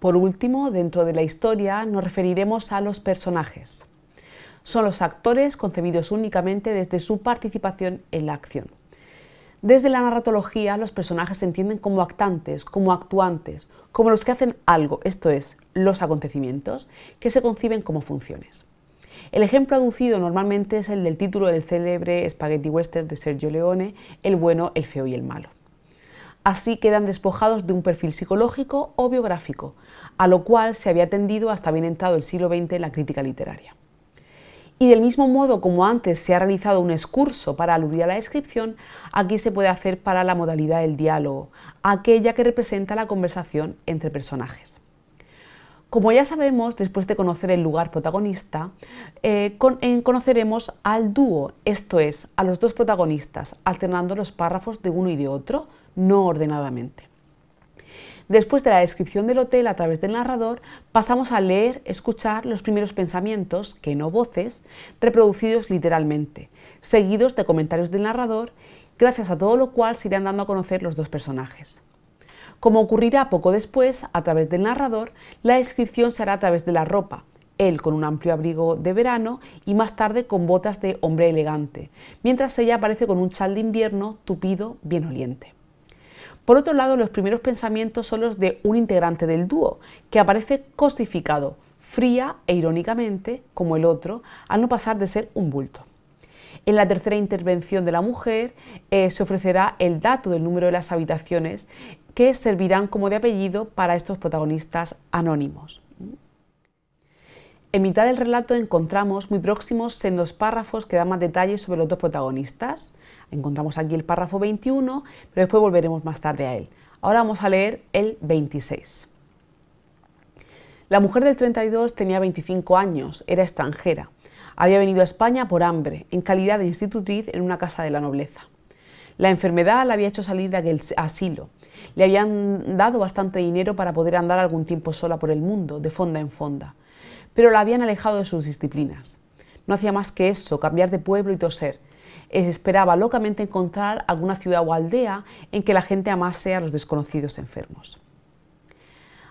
Por último, dentro de la historia nos referiremos a los personajes. Son los actores concebidos únicamente desde su participación en la acción. Desde la narratología, los personajes se entienden como actantes, como actuantes, como los que hacen algo, esto es, los acontecimientos, que se conciben como funciones. El ejemplo aducido normalmente es el del título del célebre Spaghetti Western de Sergio Leone, El bueno, el feo y el malo. Así quedan despojados de un perfil psicológico o biográfico, a lo cual se había atendido hasta bien entrado el siglo XX la crítica literaria. Y del mismo modo como antes se ha realizado un excurso para aludir a la descripción, aquí se puede hacer para la modalidad del diálogo, aquella que representa la conversación entre personajes. Como ya sabemos, después de conocer el lugar protagonista, eh, eh, conoceremos al dúo, esto es, a los dos protagonistas, alternando los párrafos de uno y de otro, no ordenadamente. Después de la descripción del hotel a través del narrador, pasamos a leer, escuchar los primeros pensamientos, que no voces, reproducidos literalmente, seguidos de comentarios del narrador, gracias a todo lo cual se irán dando a conocer los dos personajes. Como ocurrirá poco después, a través del narrador, la descripción se hará a través de la ropa, él con un amplio abrigo de verano y más tarde con botas de hombre elegante, mientras ella aparece con un chal de invierno tupido, bien oliente. Por otro lado, los primeros pensamientos son los de un integrante del dúo, que aparece cosificado, fría e irónicamente, como el otro, al no pasar de ser un bulto. En la tercera intervención de la mujer eh, se ofrecerá el dato del número de las habitaciones que servirán como de apellido para estos protagonistas anónimos. En mitad del relato encontramos muy próximos dos párrafos que dan más detalles sobre los dos protagonistas. Encontramos aquí el párrafo 21, pero después volveremos más tarde a él. Ahora vamos a leer el 26. La mujer del 32 tenía 25 años, era extranjera. Había venido a España por hambre, en calidad de institutriz en una casa de la nobleza. La enfermedad la había hecho salir de aquel asilo. Le habían dado bastante dinero para poder andar algún tiempo sola por el mundo, de fonda en fonda, pero la habían alejado de sus disciplinas. No hacía más que eso, cambiar de pueblo y toser. Esperaba locamente encontrar alguna ciudad o aldea en que la gente amase a los desconocidos enfermos.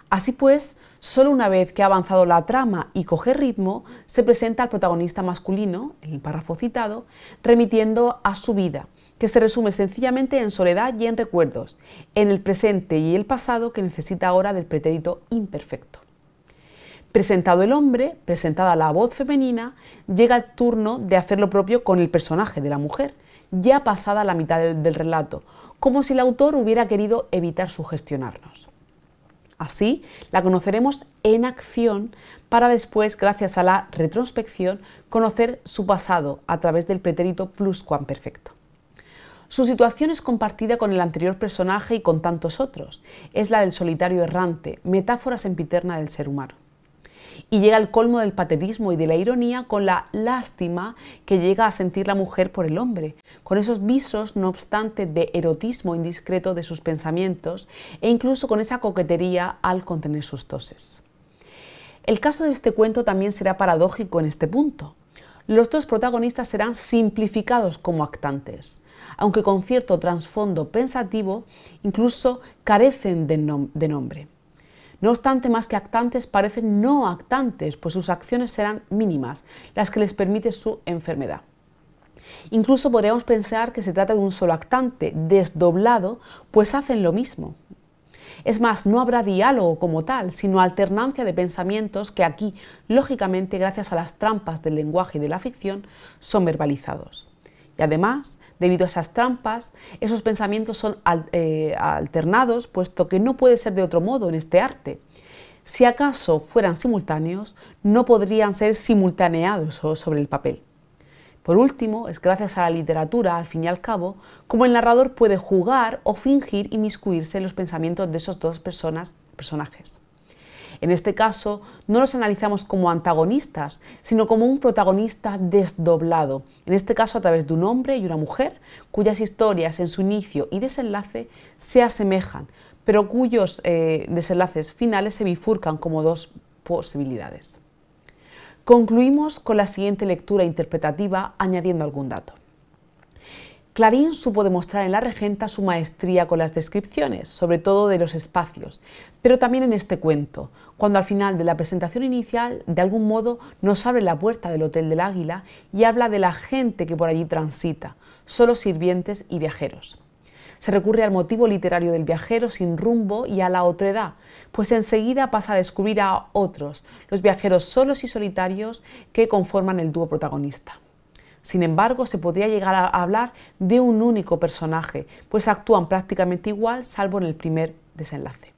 Así pues, solo una vez que ha avanzado la trama y coge ritmo, se presenta al protagonista masculino, en el párrafo citado, remitiendo a su vida, que se resume sencillamente en soledad y en recuerdos, en el presente y el pasado que necesita ahora del pretérito imperfecto. Presentado el hombre, presentada la voz femenina, llega el turno de hacer lo propio con el personaje de la mujer, ya pasada la mitad del relato, como si el autor hubiera querido evitar sugestionarnos. Así, la conoceremos en acción para después, gracias a la retrospección, conocer su pasado a través del pretérito pluscuamperfecto. Su situación es compartida con el anterior personaje y con tantos otros. Es la del solitario errante, metáfora sempiterna del ser humano. Y llega al colmo del patetismo y de la ironía con la lástima que llega a sentir la mujer por el hombre, con esos visos, no obstante, de erotismo indiscreto de sus pensamientos e incluso con esa coquetería al contener sus toses. El caso de este cuento también será paradójico en este punto los dos protagonistas serán simplificados como actantes, aunque con cierto trasfondo pensativo, incluso carecen de, nombre. No obstante, más que actantes, parecen no actantes, pues sus acciones serán mínimas, las que les permite su enfermedad. Incluso podríamos pensar que se trata de un solo actante, desdoblado, pues hacen lo mismo, es más, no habrá diálogo como tal, sino alternancia de pensamientos que aquí, lógicamente, gracias a las trampas del lenguaje y de la ficción, son verbalizados. Y además, debido a esas trampas, esos pensamientos son eh, alternados, puesto que no puede ser de otro modo en este arte. Si acaso fueran simultáneos, no podrían ser simultaneados sobre el papel. Por último, es gracias a la literatura, al fin y al cabo, como el narrador puede jugar o fingir inmiscuirse en los pensamientos de esos dos personajes. En este caso, no los analizamos como antagonistas, sino como un protagonista desdoblado, en este caso a través de un hombre y una mujer, cuyas historias en su inicio y desenlace se asemejan, pero cuyos eh, desenlaces finales se bifurcan como dos posibilidades. Concluimos con la siguiente lectura interpretativa añadiendo algún dato. Clarín supo demostrar en la Regenta su maestría con las descripciones, sobre todo de los espacios, pero también en este cuento, cuando al final de la presentación inicial, de algún modo, nos abre la puerta del Hotel del Águila y habla de la gente que por allí transita, solo sirvientes y viajeros. Se recurre al motivo literario del viajero sin rumbo y a la otredad, pues enseguida pasa a descubrir a otros, los viajeros solos y solitarios que conforman el dúo protagonista. Sin embargo, se podría llegar a hablar de un único personaje, pues actúan prácticamente igual salvo en el primer desenlace.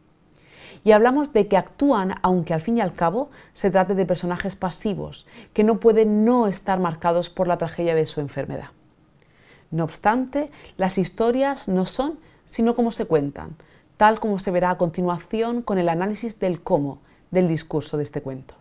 Y hablamos de que actúan, aunque al fin y al cabo se trate de personajes pasivos, que no pueden no estar marcados por la tragedia de su enfermedad. No obstante, las historias no son sino como se cuentan, tal como se verá a continuación con el análisis del cómo del discurso de este cuento.